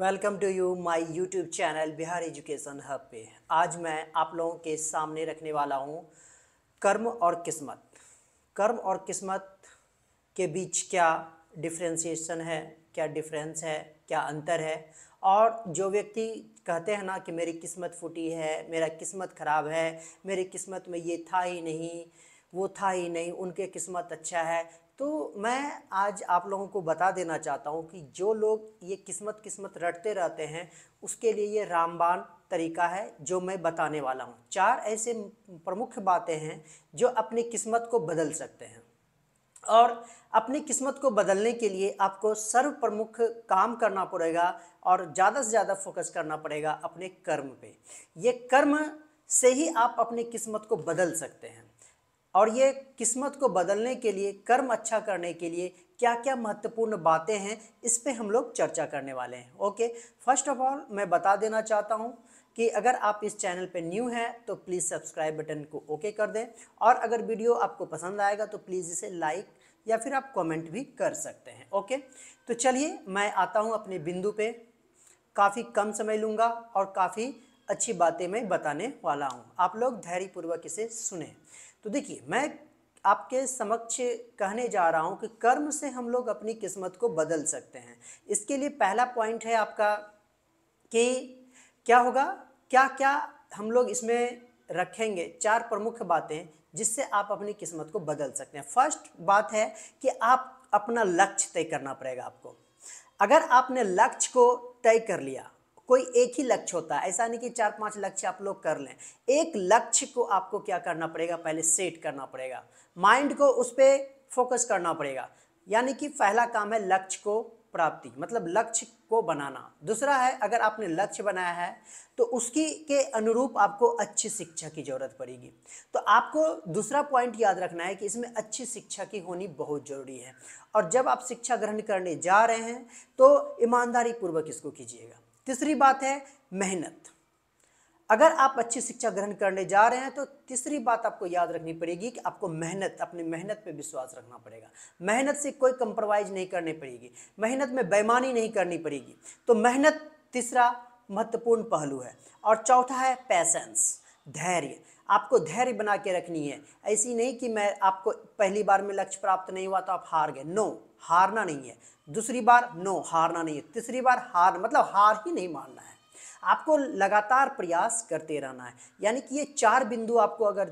welcome to you my YouTube channel Bihar education hub पे आज मैं आप लोगों के सामने रखने वाला हूँ कर्म और किस्मत कर्म और किस्मत के बीच क्या डिफ्रेंसीसन है क्या डिफरेंस है क्या अंतर है और जो व्यक्ति कहते हैं ना कि मेरी किस्मत फूटी है मेरा किस्मत ख़राब है मेरी किस्मत में ये था ही नहीं वो था ही नहीं उनके किस्मत अच्छा है तो मैं आज आप लोगों को बता देना चाहता हूँ कि जो लोग ये किस्मत किस्मत रटते रहते हैं उसके लिए ये रामबान तरीका है जो मैं बताने वाला हूँ चार ऐसे प्रमुख बातें हैं जो अपनी किस्मत को बदल सकते हैं और अपनी किस्मत को बदलने के लिए आपको सर्व प्रमुख काम करना पड़ेगा और ज़्यादा से ज़्यादा फोकस करना पड़ेगा अपने कर्म पे ये कर्म से ही आप अपनी किस्मत को बदल सकते हैं और ये किस्मत को बदलने के लिए कर्म अच्छा करने के लिए क्या क्या महत्वपूर्ण बातें हैं इस पर हम लोग चर्चा करने वाले हैं ओके फर्स्ट ऑफ ऑल मैं बता देना चाहता हूँ कि अगर आप इस चैनल पे न्यू हैं तो प्लीज़ सब्सक्राइब बटन को ओके कर दें और अगर वीडियो आपको पसंद आएगा तो प्लीज़ इसे लाइक या फिर आप कमेंट भी कर सकते हैं ओके तो चलिए मैं आता हूँ अपने बिंदु पे काफ़ी कम समय लूँगा और काफ़ी अच्छी बातें मैं बताने वाला हूँ आप लोग धैर्यपूर्वक इसे सुने तो देखिए मैं आपके समक्ष कहने जा रहा हूँ कि कर्म से हम लोग अपनी किस्मत को बदल सकते हैं इसके लिए पहला पॉइंट है आपका कि क्या होगा क्या क्या हम लोग इसमें रखेंगे चार प्रमुख बातें जिससे आप अपनी किस्मत को बदल सकते हैं फर्स्ट बात है कि आप अपना लक्ष्य तय करना पड़ेगा आपको अगर आपने लक्ष्य को तय कर लिया कोई एक ही लक्ष्य होता है ऐसा नहीं कि चार पांच लक्ष्य आप लोग कर लें एक लक्ष्य को आपको क्या करना पड़ेगा पहले सेट करना पड़ेगा माइंड को उस पर फोकस करना पड़ेगा यानी कि पहला काम है लक्ष्य को प्राप्ति मतलब लक्ष्य को बनाना दूसरा है अगर आपने लक्ष्य बनाया है तो उसकी के अनुरूप आपको अच्छी शिक्षा की ज़रूरत पड़ेगी तो आपको दूसरा पॉइंट याद रखना है कि इसमें अच्छी शिक्षा की होनी बहुत ज़रूरी है और जब आप शिक्षा ग्रहण करने जा रहे हैं तो ईमानदारी पूर्वक इसको कीजिएगा तीसरी बात है मेहनत अगर आप अच्छी शिक्षा ग्रहण करने जा रहे हैं तो तीसरी बात आपको याद रखनी पड़ेगी कि आपको मेहनत अपनी मेहनत पे विश्वास रखना पड़ेगा मेहनत से कोई कंप्रोमाइज़ नहीं करनी पड़ेगी मेहनत में बेमानी नहीं करनी पड़ेगी तो मेहनत तीसरा महत्वपूर्ण पहलू है और चौथा है पैसेंस धैर्य आपको धैर्य बना के रखनी है ऐसी नहीं कि मैं आपको पहली बार में लक्ष्य प्राप्त नहीं हुआ तो आप हार गए नो हारना नहीं है दूसरी बार नो हारना नहीं है तीसरी बार हार मतलब हार ही नहीं मानना है आपको लगातार प्रयास करते रहना है यानी कि ये चार बिंदु आपको अगर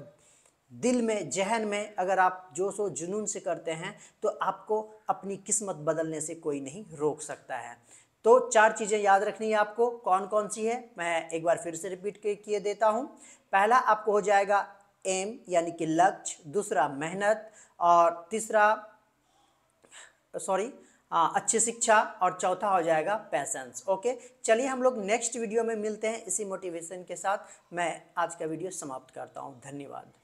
दिल में जहन में अगर आप जोश व जुनून से करते हैं तो आपको अपनी किस्मत बदलने से कोई नहीं रोक सकता है तो चार चीज़ें याद रखनी है आपको कौन कौन सी है मैं एक बार फिर से रिपीट किए देता हूँ पहला आपको हो जाएगा एम यानी कि लक्ष्य दूसरा मेहनत और तीसरा सॉरी हाँ, अच्छी शिक्षा और चौथा हो जाएगा पैसेंस ओके चलिए हम लोग नेक्स्ट वीडियो में मिलते हैं इसी मोटिवेशन के साथ मैं आज का वीडियो समाप्त करता हूँ धन्यवाद